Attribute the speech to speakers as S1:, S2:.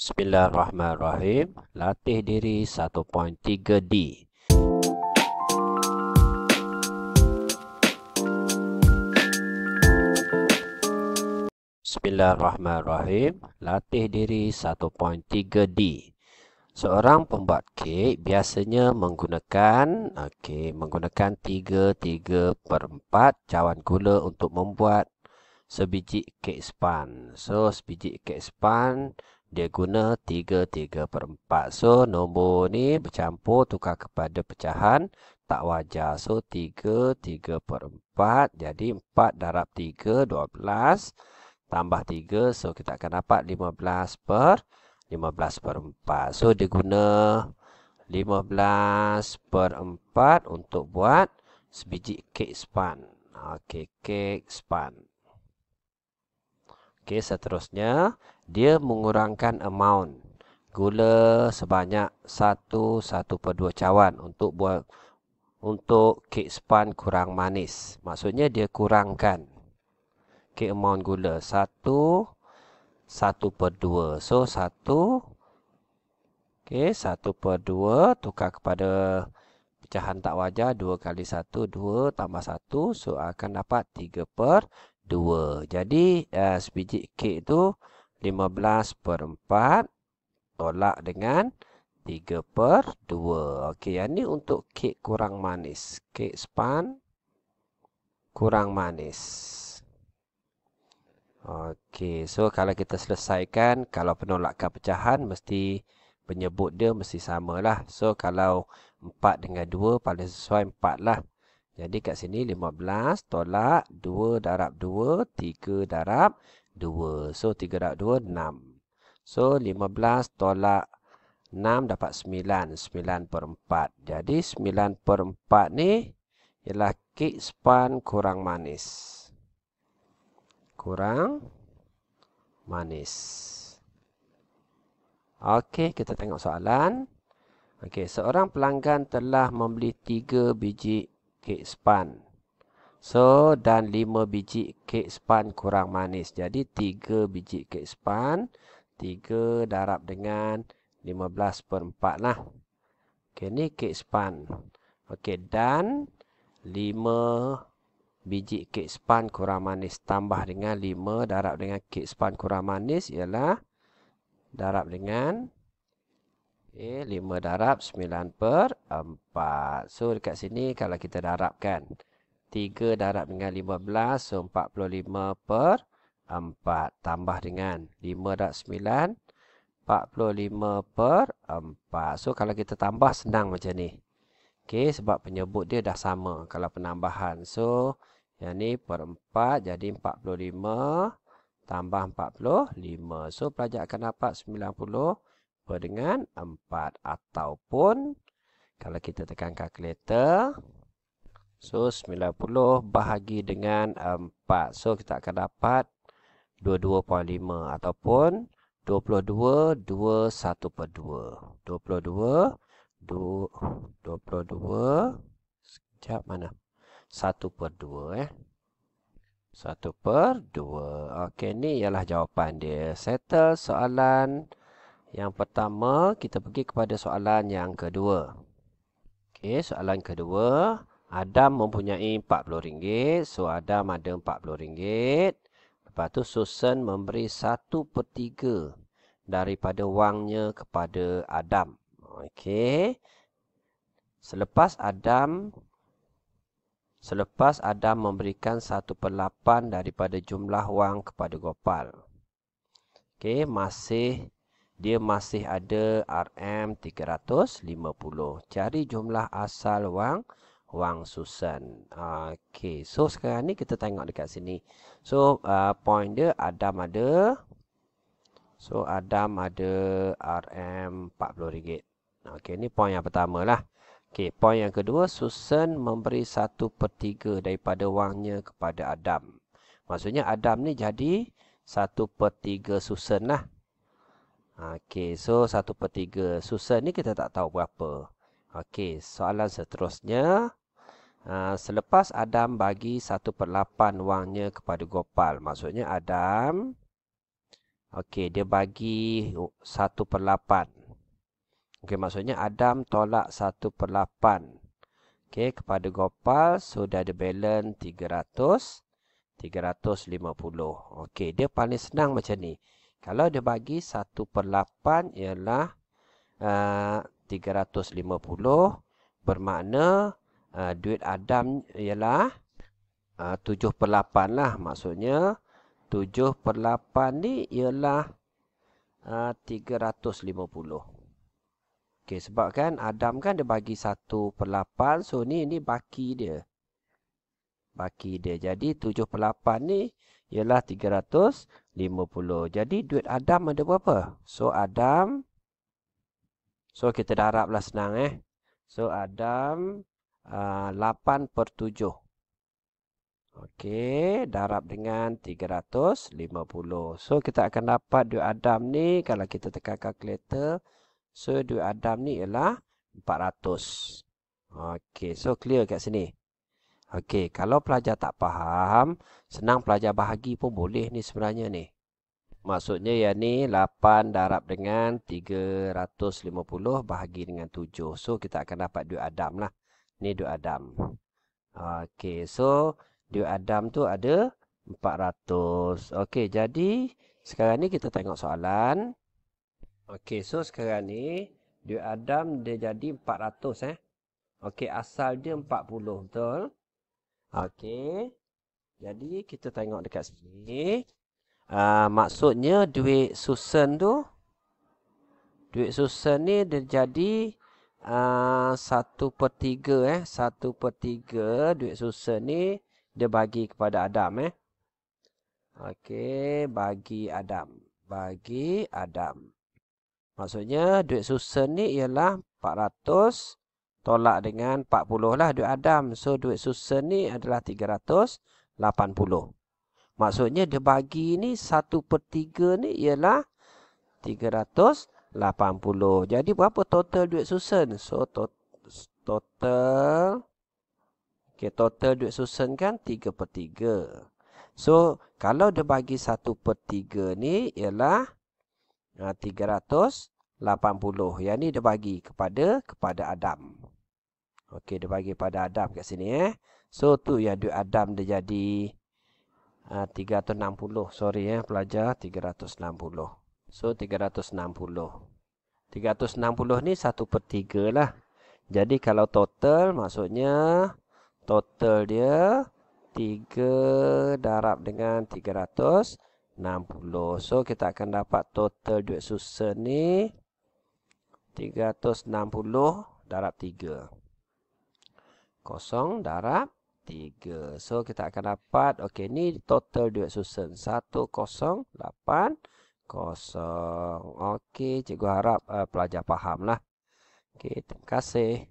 S1: Bismillahirrahmanirrahim. Latih diri 1.3D. Bismillahirrahmanirrahim. Latih diri 1.3D. Seorang pembuat kek biasanya menggunakan okay menggunakan 3/3/4 cawan gula untuk membuat sebiji kek span. So sebiji kek span dia guna 3 3/4 so nombor ni bercampur tukar kepada pecahan tak wajar so 3 3/4 jadi 4 darab 3 12 tambah 3 so kita akan dapat 15 per 15 per 4 so dia guna 15 per 4 untuk buat sebiji kek span okey kek span okey seterusnya dia mengurangkan amount gula sebanyak 1 per 2 cawan untuk buat untuk kek span kurang manis. Maksudnya dia kurangkan kek amount gula 1 1 per 2. So 1 okey 1 per 2 tukar kepada pecahan tak wajar 2 kali 1 2 tambah 1 so akan dapat 3 per 2. Jadi uh, sebiji kek tu 15 per 4 tolak dengan 3 per 2. Okey, yang ni untuk kek kurang manis. Kek span kurang manis. Okey, so kalau kita selesaikan, kalau penolakan pecahan, mesti penyebut dia mesti samalah. So, kalau 4 dengan 2, paling sesuai 4 lah. Jadi, kat sini 15 tolak 2 darab 2, 3 darab 2. So 3 darab 2 6. So 15 tolak 6 dapat 9. 9 per 4. Jadi 9 per 4 ni ialah kek span kurang manis. Kurang manis. Okey, kita tengok soalan. Okey, seorang pelanggan telah membeli 3 biji kek span. So dan 5 biji kek span kurang manis. Jadi 3 biji kek span 3 darab dengan 15 per 4 lah. Okay, ni kek span. Okay, dan 5 biji kek span kurang manis. Tambah dengan 5 darab dengan kek span kurang manis ialah darab dengan okay, 5 darab 9 per 4. So dekat sini kalau kita darabkan. 3 darab dengan 15 so 45 per 4 tambah dengan 5 darab 9 45 per 4 so kalau kita tambah senang macam ni ok sebab penyebut dia dah sama kalau penambahan so yang ni per 4 jadi 45 tambah 45 so pelajar akan dapat 90 per dengan 4 ataupun kalau kita tekan kalkulator. So 90 bahagi dengan 4. Um, so kita akan dapat 22.5 ataupun 22 per 2. 22 2 22 sekejap mana? 1 per 2 eh. 1 per 2. Okey, ni ialah jawapan dia. Settle soalan yang pertama. Kita pergi kepada soalan yang kedua. Okey, soalan kedua. Adam mempunyai RM40. So, Adam ada RM40. Lepas tu Susan memberi satu per tiga daripada wangnya kepada Adam. Okey. Selepas Adam selepas Adam memberikan 1 per 8 daripada jumlah wang kepada Gopal. Okey, masih dia masih ada RM350. Cari jumlah asal wang Wang Susan. Okey. So sekarang ni kita tengok dekat sini. So uh, point dia Adam ada. So Adam ada RM40. Okey ni point yang pertama lah. Okey point yang kedua Susan memberi 1/3 daripada wangnya kepada Adam. Maksudnya Adam ni jadi 1/3 Susan lah. Okey so 1/3 Susan ni kita tak tahu berapa. Okey soalan seterusnya Ah, selepas Adam bagi 1/8 wangnya kepada Gopal. Maksudnya Adam okay, dia bagi 1/8. okay, maksudnya Adam tolak 1/8. okay, kepada Gopal sudah so ada balance 300 350. okay, dia paling senang macam ni. Kalau dia bagi 1/8 ialah ah, uh, 350 bermakna uh, duit Adam ialah ah, uh, 7 per 8 lah. Maksudnya 7 per 8 ni ialah uh, 350. Okay, sebab kan Adam kan dia bagi 1 per 8. So ni ni baki dia. Baki dia. Jadi 7 per 8 ni ialah 350. Jadi duit Adam ada berapa? So Adam. So kita darab lah senang eh. So Adam 8 ah, per 7. Okey, darab dengan 350. So, kita akan dapat duit Adam ni kalau kita tekan calculator. So, duit Adam ni ialah 400. Okey, so clear kat sini. Okey, kalau pelajar tak faham, senang pelajar bahagi pun boleh ni sebenarnya ni. Maksudnya ya ni 8 darab dengan 350 bahagi dengan 7. So, kita akan dapat duit Adam lah ni duit Adam. Okey, so duit Adam tu ada 400. Okey, jadi sekarang ni kita tengok soalan. Okey, so sekarang ni duit Adam dia jadi 400 eh. Okey, asal dia 40 betul. Okey. Jadi kita tengok dekat sini. Uh, maksudnya duit Susan tu duit Susan ni dia jadi 1 uh, ah, per 3 eh. 1 per 3 duit susah ni dia bagi kepada Adam eh. Okey, bagi Adam. Bagi Adam. Maksudnya duit susah ni ialah 400 tolak dengan 40 lah duit Adam. So duit susah ni adalah 380. Maksudnya dia bagi ni 1 per 3 ni ialah 380. 80. Jadi berapa total duit susun? So to total okay, total duit susun kan 3 per 3. So kalau dia bagi 1 per 3 ni ialah ha, uh, 380. Yang ni dia bagi kepada kepada Adam. Okey, dia bagi kepada Adam kat sini eh. So tu ya duit Adam dia jadi ha, uh, 360. Sorry eh pelajar 360. So 360. 360 ni 1 per 3 lah. Jadi kalau total maksudnya total dia 3 darab dengan 360. So kita akan dapat total duit susah ni 360 darab 3. Kosong darab 3. So kita akan dapat okey ni total duit susah 108 kosong. Okey, cikgu harap uh, pelajar faham lah. Okey, terima kasih.